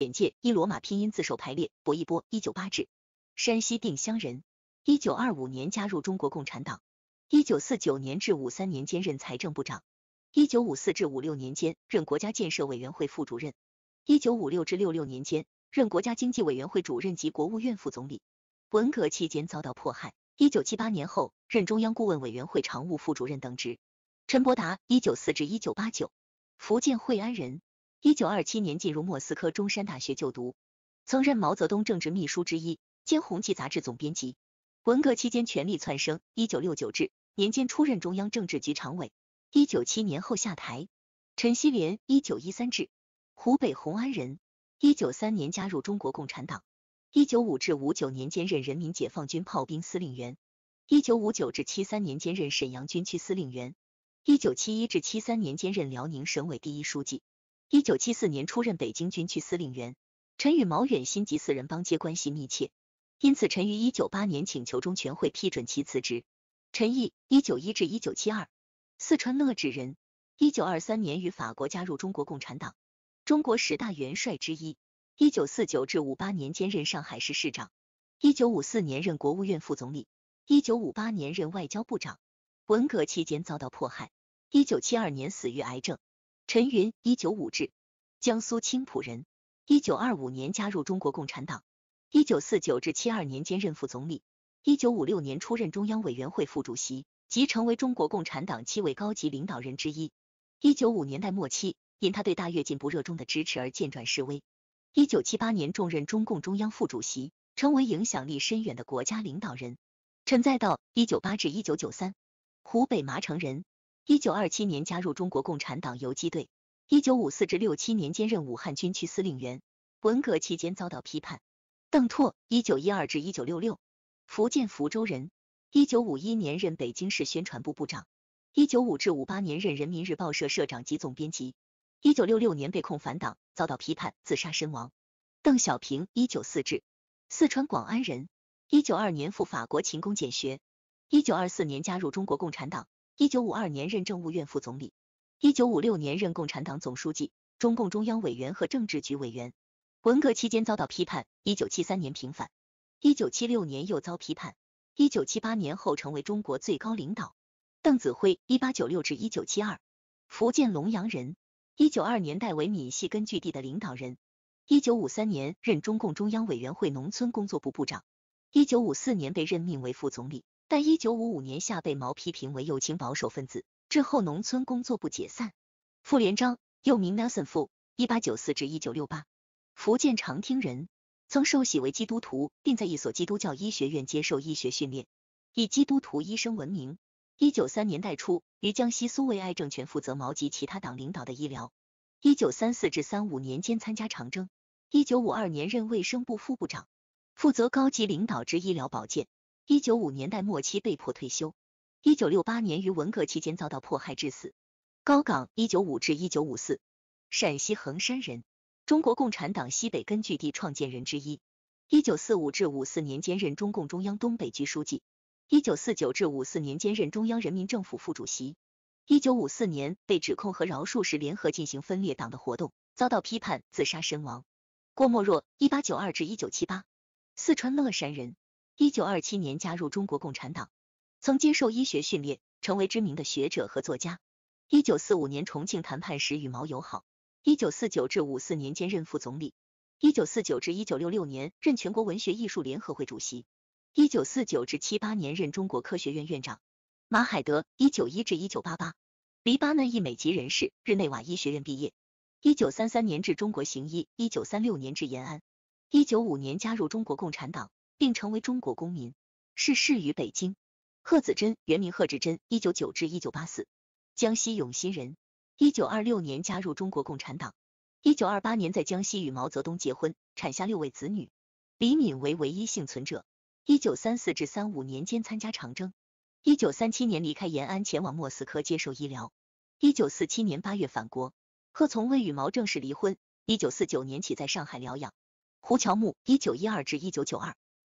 简介：一罗马拼音字首排列。薄一波，一九八至，山西定襄人。一九二五年加入中国共产党。一九四九年至五三年间任财政部长。一九五四至五六年间任国家建设委员会副主任。一九五六至六六年间任国家经济委员会主任及国务院副总理。文革期间遭到迫害。一九七八年后任中央顾问委员会常务副主任等职。陈伯达，一九四至一九八九，福建惠安人。一九二七年进入莫斯科中山大学就读，曾任毛泽东政治秘书之一，兼《红旗》杂志总编辑。文革期间权力窜升，一九六九至年间出任中央政治局常委。一九七年后下台。陈锡联，一九一三至，湖北红安人，一九三三年加入中国共产党，一九五至五九年兼任人民解放军炮兵司令员，一九五九至七三年兼任沈阳军区司令员，一九七一至七三年兼任辽宁省委第一书记。一九七四年出任北京军区司令员，陈与毛远新及四人帮接关系密切，因此陈于一九八年请求中全会批准其辞职。陈毅，一九一至一九七二，四川乐至人，一九二三年于法国加入中国共产党，中国十大元帅之一，一九四九至五八年兼任上海市市长，一九五四年任国务院副总理，一九五八年任外交部长，文革期间遭到迫害，一九七二年死于癌症。陈云，一九五至，江苏青浦人，一九二五年加入中国共产党，一九四九至七二年间任副总理，一九五六年出任中央委员会副主席，即成为中国共产党七位高级领导人之一。一九五年代末期，因他对大跃进不热衷的支持而渐转示微。一九七八年，重任中共中央副主席，成为影响力深远的国家领导人。陈再道，一九八至一九九三，湖北麻城人。一九二七年加入中国共产党游击队，一九五四至六七年兼任武汉军区司令员，文革期间遭到批判。邓拓，一九一二至一九六六，福建福州人，一九五一年任北京市宣传部部长，一九五至五八年任人民日报社社长及总编辑，一九六六年被控反党，遭到批判，自杀身亡。邓小平，一九四至，四川广安人，一九二年赴法国勤工俭学，一九二四年加入中国共产党。一九五二年任政务院副总理，一九五六年任共产党总书记、中共中央委员和政治局委员。文革期间遭到批判，一九七三年平反，一九七六年又遭批判，一九七八年后成为中国最高领导。邓子恢，一八九六至一九七二，福建龙阳人。一九二年代为闽西根据地的领导人。一九五三年任中共中央委员会农村工作部部长，一九五四年被任命为副总理。但一九五五年下被毛批评为右倾保守分子，之后农村工作部解散。傅连璋，又名 Nelson 傅，一八九四至一九六八，福建长汀人，曾受洗为基督徒，并在一所基督教医学院接受医学训练，以基督徒医生闻名。一九三年代初，于江西苏维埃政权负责毛及其他党领导的医疗。一九三四至三五年间参加长征。一九五二年任卫生部副部长，负责高级领导之医疗保健。一九五年代末期被迫退休，一九六八年于文革期间遭到迫害致死。高岗，一九五至一九五四，陕西横山人，中国共产党西北根据地创建人之一。一九四五至五四年间任中共中央东北局书记，一九四九至五四年间任中央人民政府副主席。一九五四年被指控和饶漱石联合进行分裂党的活动，遭到批判，自杀身亡。郭沫若，一八九二至一九七八，四川乐山人。一九二七年加入中国共产党，曾接受医学训练，成为知名的学者和作家。一九四五年重庆谈判时与毛友好。一九四九至五四年间任副总理。一九四九至一九六六年任全国文学艺术联合会主席。一九四九至七八年任中国科学院院长。马海德，一九一至一九八八，黎巴嫩裔美籍人士，日内瓦医学院毕业。一九三三年至中国行医，一九三六年至延安，一九五年加入中国共产党。并成为中国公民，逝世于北京。贺子珍，原名贺志珍，一九九至一九八四，江西永新人。一九二六年加入中国共产党。一九二八年在江西与毛泽东结婚，产下六位子女，李敏为唯一幸存者。一九三四至三五年间参加长征。一九三七年离开延安，前往莫斯科接受医疗。一九四七年八月返国。贺从未与毛正式离婚。一九四九年起在上海疗养。胡乔木，一九一二至一九九二。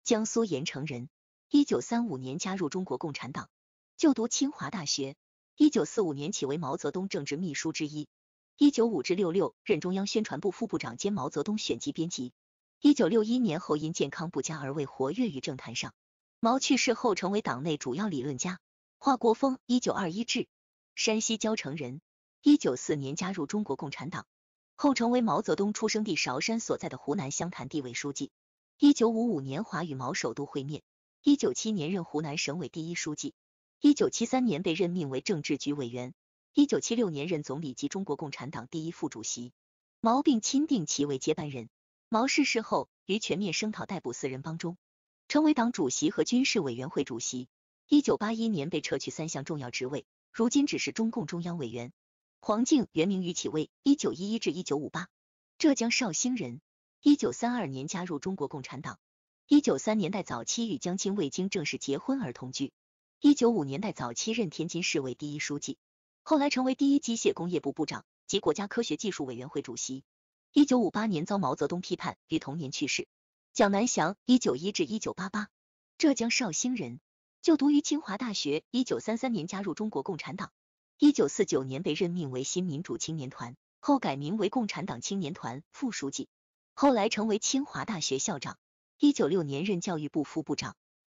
江苏盐城人，一九三五年加入中国共产党，就读清华大学。一九四五年起为毛泽东政治秘书之一。一九五至六六任中央宣传部副部长兼毛泽东选集编辑。一九六一年后因健康不佳而未活跃于政坛上。毛去世后成为党内主要理论家。华国锋，一九二一至山西交城人，一九四年加入中国共产党，后成为毛泽东出生地韶山所在的湖南湘潭地委书记。一九五五年，华与毛首度会面。一九七年，任湖南省委第一书记。一九七三年，被任命为政治局委员。一九七六年，任总理及中国共产党第一副主席。毛并钦定其为接班人。毛逝世后，于全面声讨逮捕四人帮中，成为党主席和军事委员会主席。一九八一年，被撤去三项重要职位，如今只是中共中央委员。黄敬，原名于启卫，一九一一至一九五八，浙江绍兴人。一九三二年加入中国共产党，一九三年代早期与江青未经正式结婚而同居，一九五年代早期任天津市委第一书记，后来成为第一机械工业部部长及国家科学技术委员会主席。一九五八年遭毛泽东批判，于同年去世。蒋南翔，一九一至一九八八，浙江绍兴人，就读于清华大学，一九三三年加入中国共产党，一九四九年被任命为新民主青年团，后改名为共产党青年团副书记。后来成为清华大学校长，一九六年任教育部副部长，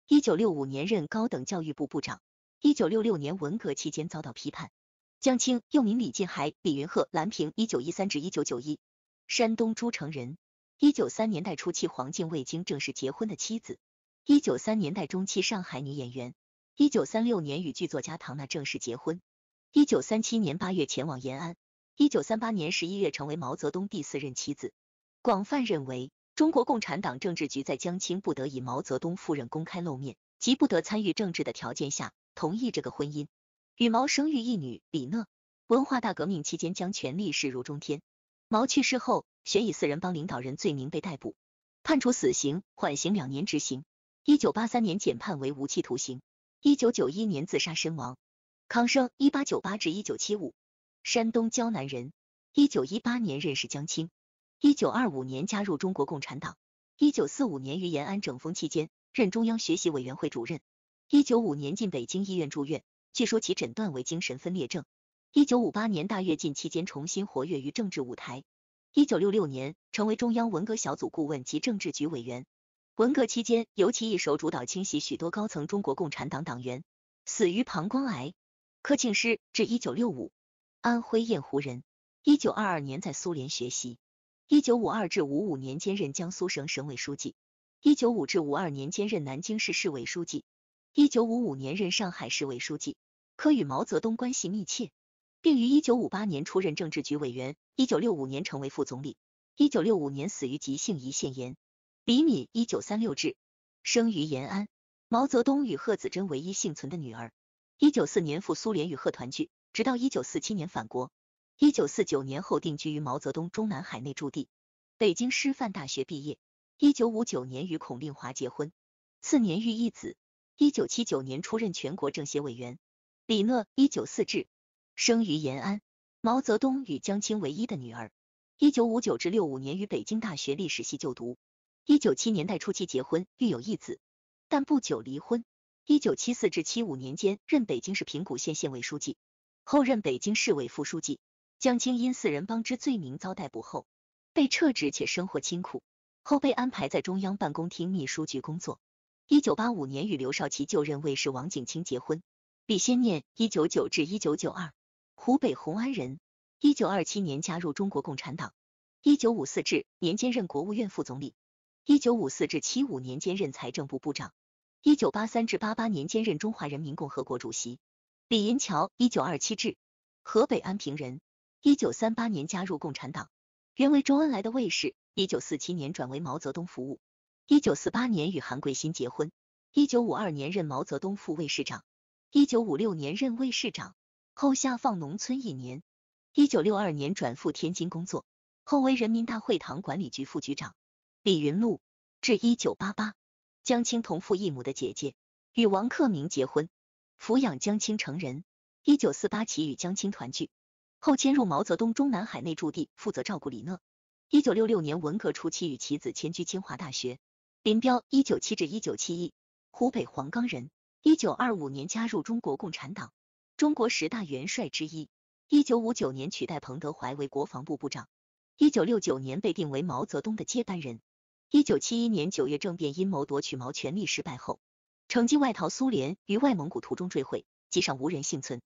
一九六五年任高等教育部部长，一九六六年文革期间遭到批判。江青，又名李静海、李云鹤、蓝平，一九一三至一九九一，山东诸城人。一九三年代初期，黄静未经正式结婚的妻子。一九三年代中期，上海女演员。一九三六年与剧作家唐娜正式结婚。一九三七年八月前往延安。一九三八年十一月成为毛泽东第四任妻子。广泛认为，中国共产党政治局在江青不得以毛泽东夫人公开露面及不得参与政治的条件下，同意这个婚姻。与毛生育一女李讷。文化大革命期间，将权力势如中天。毛去世后，悬以四人帮领导人罪名被逮捕，判处死刑缓刑两年执行。一九八三年减判为无期徒刑。一九九一年自杀身亡。康生，一八九八至一九七五，山东胶南人。一九一八年认识江青。一九二五年加入中国共产党，一九四五年于延安整风期间任中央学习委员会主任，一九五年进北京医院住院，据说其诊断为精神分裂症，一九五八年大跃进期间重新活跃于政治舞台，一九六六年成为中央文革小组顾问及政治局委员，文革期间由其一手主导清洗许多高层中国共产党党员，死于膀胱癌。柯庆施，至一九六五，安徽雁湖人，一九二二年在苏联学习。一九五二至五五年兼任江苏省省委书记，一九五至五二年兼任南京市市委书记，一九五五年任上海市委书记，可与毛泽东关系密切，并于一九五八年出任政治局委员，一九六五年成为副总理，一九六五年死于急性胰腺炎。李敏，一九三六至生于延安，毛泽东与贺子珍唯一幸存的女儿，一九四年赴苏联与贺团聚，直到一九四七年返国。一九四九年后定居于毛泽东中南海内驻地，北京师范大学毕业。一九五九年与孔令华结婚，次年育一子。一九七九年出任全国政协委员。李讷，一九四至生于延安，毛泽东与江青唯一的女儿。一九五九至六五年于北京大学历史系就读。一九七年代初期结婚，育有一子，但不久离婚。一九七四至七五年间任北京市平谷县县委书记，后任北京市委副书记。江青因四人帮之罪名遭逮捕后，被撤职且生活清苦，后被安排在中央办公厅秘书局工作。一九八五年与刘少奇就任卫士王景清结婚。李先念，一九九至一九九二，湖北红安人，一九二七年加入中国共产党，一九五四至年兼任国务院副总理，一九五四至七五年兼任财政部部长，一九八三至八八年兼任中华人民共和国主席。李银桥，一九二七至，河北安平人。一九三八年加入共产党，原为周恩来的卫士。一九四七年转为毛泽东服务。一九四八年与韩桂新结婚。一九五二年任毛泽东副卫士长。一九五六年任卫士长后下放农村一年。一九六二年转赴天津工作，后为人民大会堂管理局副局长。李云路，至一九八八，江青同父异母的姐姐，与王克明结婚，抚养江青成人。一九四八起与江青团聚。后迁入毛泽东中南海内驻地，负责照顾李讷。一九六六年文革初期，与其子迁居清华大学。林彪，一九七至一九七一，湖北黄冈人。一九二五年加入中国共产党，中国十大元帅之一。一九五九年取代彭德怀为国防部部长。一九六九年被定为毛泽东的接班人。一九七一年九月政变阴谋夺取毛权力失败后，乘机外逃苏联，于外蒙古途中坠毁，机上无人幸存。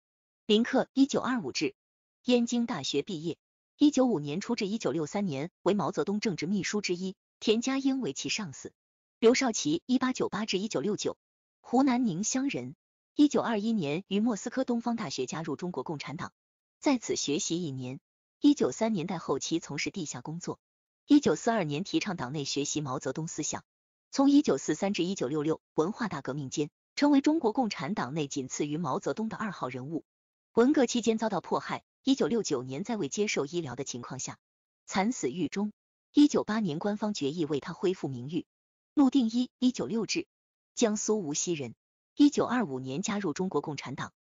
林克，一九二五至。燕京大学毕业，一九五年初至一九六三年为毛泽东政治秘书之一，田家英为其上司。刘少奇，一八九八至一九六九，湖南宁乡人，一九二一年于莫斯科东方大学加入中国共产党，在此学习一年。一九三年代后期从事地下工作，一九四二年提倡党内学习毛泽东思想。从一九四三至一九六六文化大革命间，成为中国共产党内仅次于毛泽东的二号人物。文革期间遭到迫害。一九六九年在未接受医疗的情况下，惨死狱中。一九八年官方决议为他恢复名誉。陆定一，一九六至，江苏无锡人，一九二五年加入中国共产党，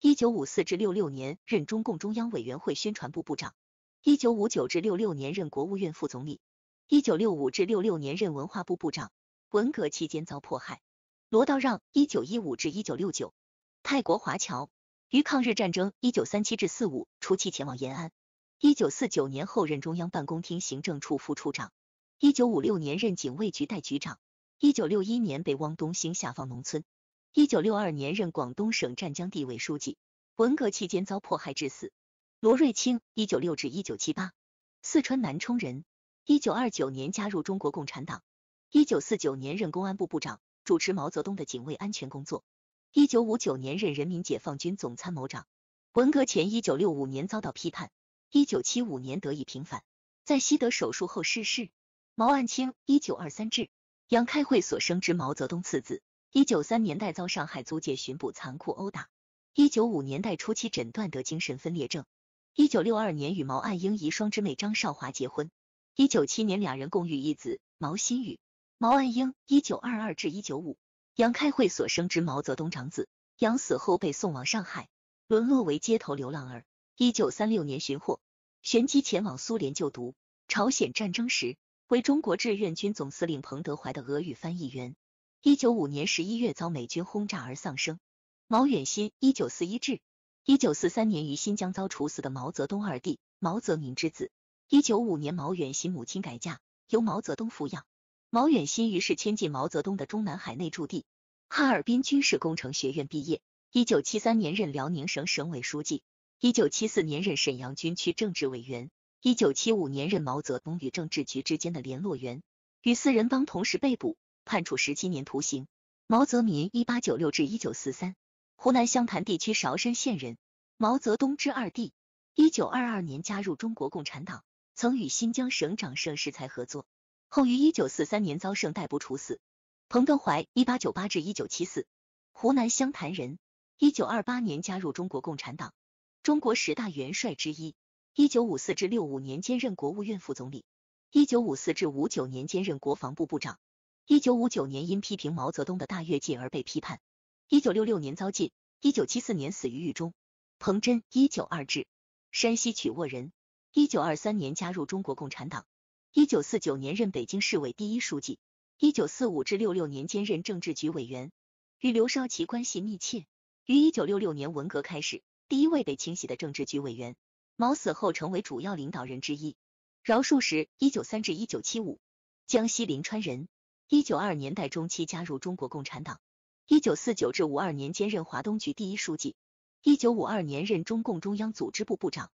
一九五四至六六年任中共中央委员会宣传部部长，一九五九至六六年任国务院副总理，一九六五至六六年任文化部部长。文革期间遭迫害。罗道让，一九一五至一九六九，泰国华侨。于抗日战争一九三七至四五初期前往延安，一九四九年后任中央办公厅行政处副处长，一九五六年任警卫局代局长，一九六一年被汪东兴下放农村，一九六二年任广东省湛江地委书记。文革期间遭迫害致死。罗瑞卿（一九六至一九七八），四川南充人，一九二九年加入中国共产党，一九四九年任公安部部长，主持毛泽东的警卫安全工作。一九五九年任人民解放军总参谋长，文革前一九六五年遭到批判，一九七五年得以平反，在西德手术后逝世。毛岸青一九二三至，杨开慧所生之毛泽东次子。一九三年代遭上海租界巡捕残酷殴打，一九五年代初期诊断得精神分裂症。一九六二年与毛岸英遗孀之妹张少华结婚，一九七年两人共育一子毛新宇。毛岸英一九二二至一九五。杨开慧所生之毛泽东长子，杨死后被送往上海，沦落为街头流浪儿。一九三六年寻获，旋即前往苏联就读。朝鲜战争时，为中国志愿军总司令彭德怀的俄语翻译员。一九五年十一月遭美军轰炸而丧生。毛远新，一九四一至一九四三年于新疆遭处死的毛泽东二弟毛泽民之子。一九五年毛远新母亲改嫁，由毛泽东抚养。毛远新于是迁进毛泽东的中南海内驻地，哈尔滨军事工程学院毕业。一九七三年任辽宁省省委书记，一九七四年任沈阳军区政治委员，一九七五年任毛泽东与政治局之间的联络员。与四人帮同时被捕，判处十七年徒刑。毛泽民（一八九六至一九四三），湖南湘潭地区韶山县人，毛泽东之二弟。一九二二年加入中国共产党，曾与新疆省长盛世才合作。后于一九四三年遭剩逮捕处死。彭德怀（一八九八至一九七四），湖南湘潭人，一九二八年加入中国共产党，中国十大元帅之一。一九五四至六五年兼任国务院副总理，一九五四至五九年兼任国防部部长。一九五九年因批评毛泽东的大跃进而被批判，一九六六年遭禁，一九七四年死于狱中。彭真（一九二至），山西曲沃人，一九二三年加入中国共产党。一九四九年任北京市委第一书记，一九四五至六六年兼任政治局委员，与刘少奇关系密切。于一九六六年文革开始，第一位被清洗的政治局委员。毛死后成为主要领导人之一。饶漱石，一九三至一九七五，江西临川人，一九二年代中期加入中国共产党，一九四九至五二年兼任华东局第一书记，一九五二年任中共中央组织部部长，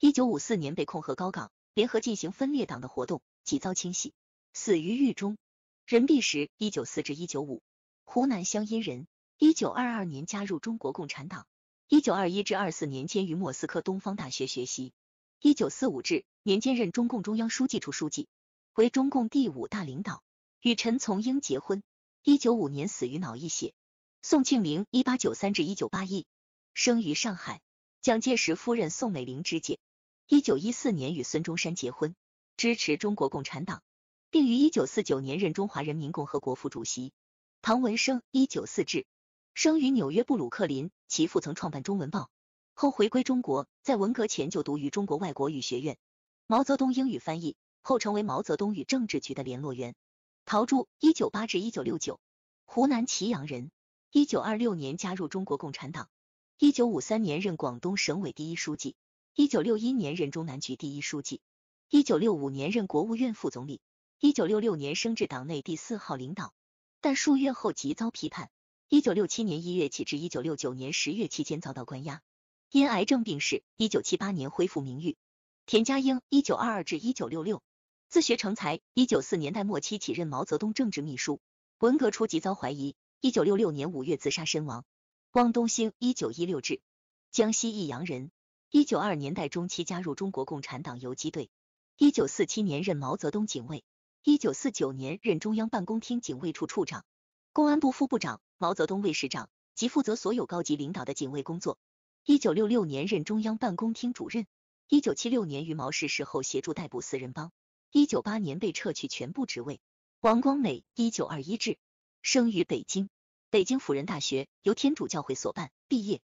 一九五四年被控和高岗。联合进行分裂党的活动，几遭清洗，死于狱中。任弼时，一九四至一九五，湖南湘阴人。一九二二年加入中国共产党。一九二一至二四年间于莫斯科东方大学学习。一九四五至年间任中共中央书记处书记，为中共第五大领导。与陈从英结婚。一九五五年死于脑溢血。宋庆龄，一八九三至一九八一，生于上海，蒋介石夫人宋美龄之姐。一九一四年与孙中山结婚，支持中国共产党，并于一九四九年任中华人民共和国副主席。唐文生，一九四至，生于纽约布鲁克林，其父曾创办《中文报》，后回归中国，在文革前就读于中国外国语学院。毛泽东英语翻译，后成为毛泽东与政治局的联络员。陶铸，一九八至一九六九，湖南祁阳人，一九二六年加入中国共产党，一九五三年任广东省委第一书记。一九六一年任中南局第一书记，一九六五年任国务院副总理，一九六六年升至党内第四号领导，但数月后即遭批判。一九六七年一月起至一九六九年十月期间遭到关押，因癌症病逝。一九七八年恢复名誉。田家英（一九二二至一九六六），自学成才。一九四年代末期起任毛泽东政治秘书，文革初即遭怀疑。一九六六年五月自杀身亡。汪东兴（一九一六至），江西弋阳人。一九二年代中期加入中国共产党游击队，一九四七年任毛泽东警卫，一九四九年任中央办公厅警卫处处长、公安部副部长、毛泽东卫士长及负责所有高级领导的警卫工作。一九六六年任中央办公厅主任，一九七六年于毛逝世后协助逮捕四人帮，一九八年被撤去全部职位。王光美，一九二一至，生于北京，北京辅仁大学由天主教会所办毕业。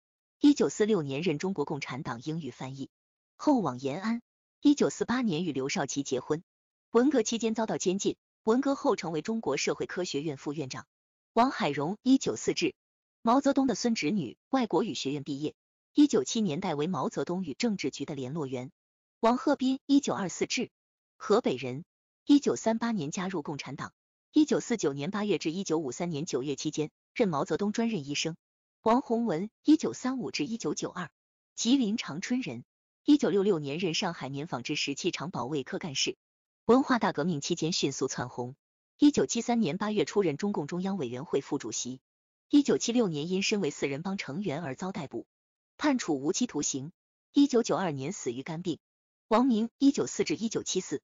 一九四六年任中国共产党英语翻译，后往延安。一九四八年与刘少奇结婚。文革期间遭到监禁，文革后成为中国社会科学院副院长。王海荣，一九四至，毛泽东的孙侄女，外国语学院毕业。一九七年代为毛泽东与政治局的联络员。王鹤斌，一九二四至，河北人。一九三八年加入共产党。一九四九年八月至一九五三年九月期间，任毛泽东专任医生。王洪文，一九三五至一九九二，吉林长春人。一九六六年任上海棉纺织十七厂保卫科干事。文化大革命期间迅速窜红。一九七三年八月出任中共中央委员会副主席。一九七六年因身为四人帮成员而遭逮捕，判处无期徒刑。一九九二年死于肝病。王明，一九四至一九七四，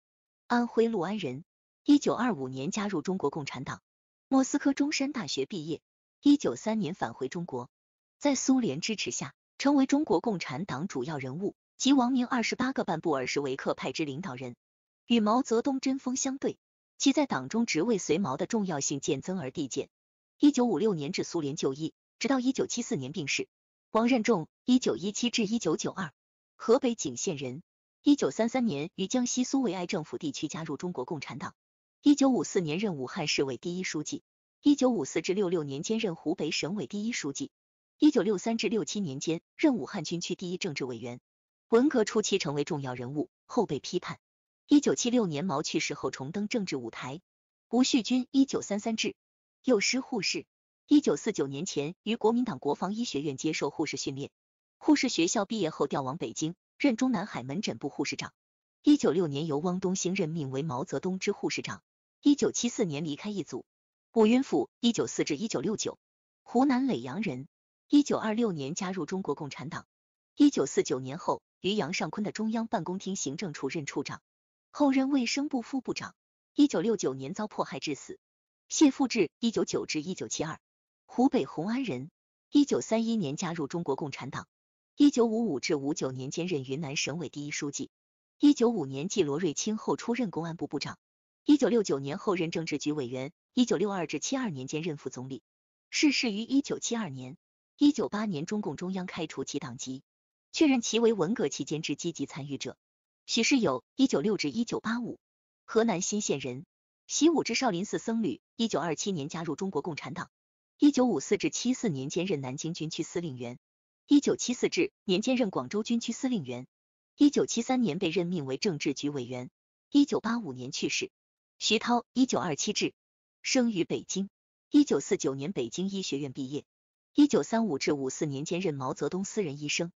安徽六安人。一九二五年加入中国共产党。莫斯科中山大学毕业。一九三年返回中国，在苏联支持下，成为中国共产党主要人物及王明二十八个半布尔什维克派之领导人，与毛泽东针锋相对。其在党中职位随毛的重要性渐增而递减。一九五六年至苏联就义，直到一九七四年病逝。王任重，一九一七至一九九二，河北景县人。一九三三年于江西苏维埃政府地区加入中国共产党。一九五四年任武汉市委第一书记。一九五四至六六年间任湖北省委第一书记，一九六三至六七年间任武汉军区第一政治委员。文革初期成为重要人物，后被批判。一九七六年毛去世后重登政治舞台。吴旭军一九三三至，幼师护士。一九四九年前于国民党国防医学院接受护士训练，护士学校毕业后调往北京，任中南海门诊部护士长。一九六年由汪东兴任命为毛泽东之护士长。一九七四年离开一组。伍云甫，一九四至一九六九，湖南耒阳人，一九二六年加入中国共产党，一九四九年后于杨尚昆的中央办公厅行政处任处长，后任卫生部副部长，一九六九年遭迫害致死。谢富治，一九九至一九七二，湖北红安人，一九三一年加入中国共产党，一九五五至五九年兼任云南省委第一书记，一九五年继罗瑞卿后出任公安部部长。一九六九年后任政治局委员，一九六二至七二年间任副总理，逝世于一九七二年。一九八年中共中央开除其党籍，确认其为文革期间之积极参与者。许世友，一九六至一九八五，河南新县人，习武之少林寺僧侣。一九二七年加入中国共产党。一九五四至七四年间任南京军区司令员，一九七四至年间任广州军区司令员。一九七三年被任命为政治局委员，一九八五年去世。徐涛，一九二七至，生于北京，一九四九年北京医学院毕业，一九三五至五四年间任毛泽东私人医生，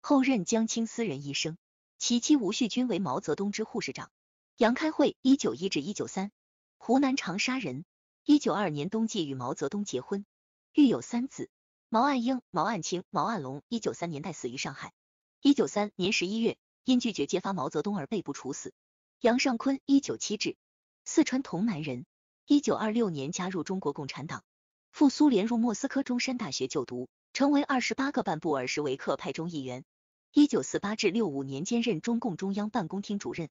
后任江青私人医生，其妻吴旭君为毛泽东之护士长。杨开慧，一九一至一九三，湖南长沙人，一九二年冬季与毛泽东结婚，育有三子：毛岸英、毛岸青、毛岸龙。一九三年代死于上海，一九三年十一月因拒绝揭发毛泽东而被捕处死。杨尚昆，一九七至。四川潼南人，一九二六年加入中国共产党，赴苏联入莫斯科中山大学就读，成为二十八个半布尔什维克派中议员。一九四八至六五年兼任中共中央办公厅主任。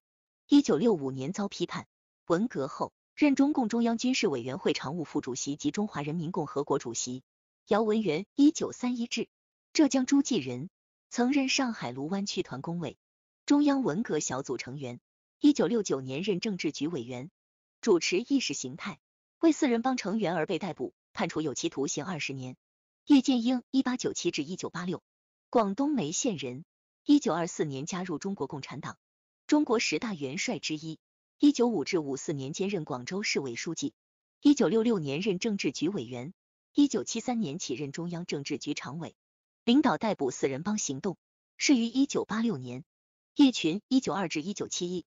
一九六五年遭批判，文革后任中共中央军事委员会常务副主席及中华人民共和国主席。姚文元，一九三一至浙江诸暨人，曾任上海卢湾区团工委、中央文革小组成员。一九六九年任政治局委员。主持意识形态，为四人帮成员而被逮捕，判处有期徒刑二十年。叶剑英（一八九七至一九八六），广东梅县人，一九二四年加入中国共产党，中国十大元帅之一。一九五至五四年兼任广州市委书记，一九六六年任政治局委员，一九七三年起任中央政治局常委。领导逮捕四人帮行动，是于一九八六年。叶群（一九二至一九七一），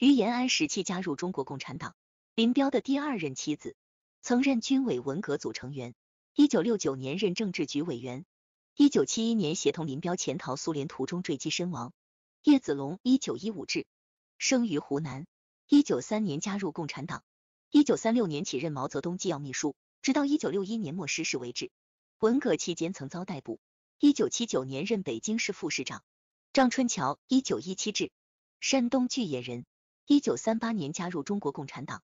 于延安时期加入中国共产党。林彪的第二任妻子，曾任军委文革组成员，一九六九年任政治局委员，一九七一年协同林彪潜逃苏联途中坠机身亡。叶子龙，一九一五至，生于湖南，一九三年加入共产党，一九三六年起任毛泽东纪要秘书，直到一九六一年末逝世为止。文革期间曾遭逮捕，一九七九年任北京市副市长。张春桥，一九一七至，山东巨野人，一九三八年加入中国共产党。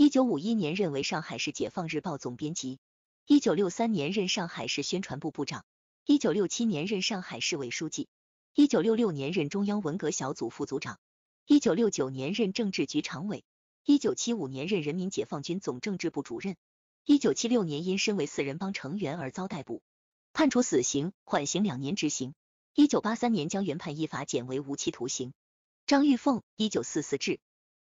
一九五一年任为上海市解放日报总编辑，一九六三年任上海市宣传部部长，一九六七年任上海市委书记，一九六六年任中央文革小组副组长，一九六九年任政治局常委，一九七五年任人民解放军总政治部主任，一九七六年因身为四人帮成员而遭逮捕，判处死刑缓刑两年执行，一九八三年将原判依法减为无期徒刑。张玉凤，一九四四至，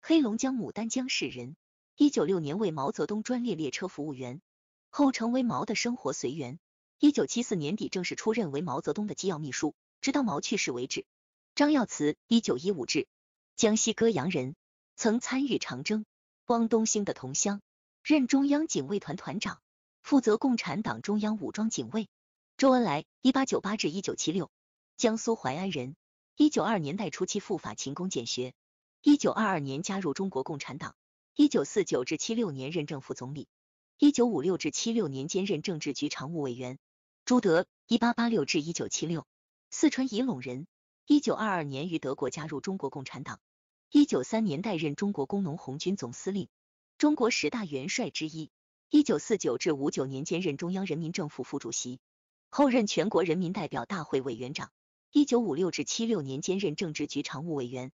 黑龙江牡丹江市人。一九六年为毛泽东专列列车服务员，后成为毛的生活随员。一九七四年底正式出任为毛泽东的机要秘书，直到毛去世为止。张耀祠，一九一五至江西弋阳人，曾参与长征。汪东兴的同乡，任中央警卫团团长，负责共产党中央武装警卫。周恩来，一八九八至一九七六，江苏淮安人。一九二年代初期赴法勤工俭学，一九二二年加入中国共产党。一九四九至七六年任政府总理，一九五六至七六年兼任政治局常务委员。朱德，一八八六至一九七六，四川仪陇人。一九二二年于德国加入中国共产党。一九三年代任中国工农红军总司令，中国十大元帅之一。一九四九至五九年兼任中央人民政府副主席，后任全国人民代表大会委员长。一九五六至七六年兼任政治局常务委员。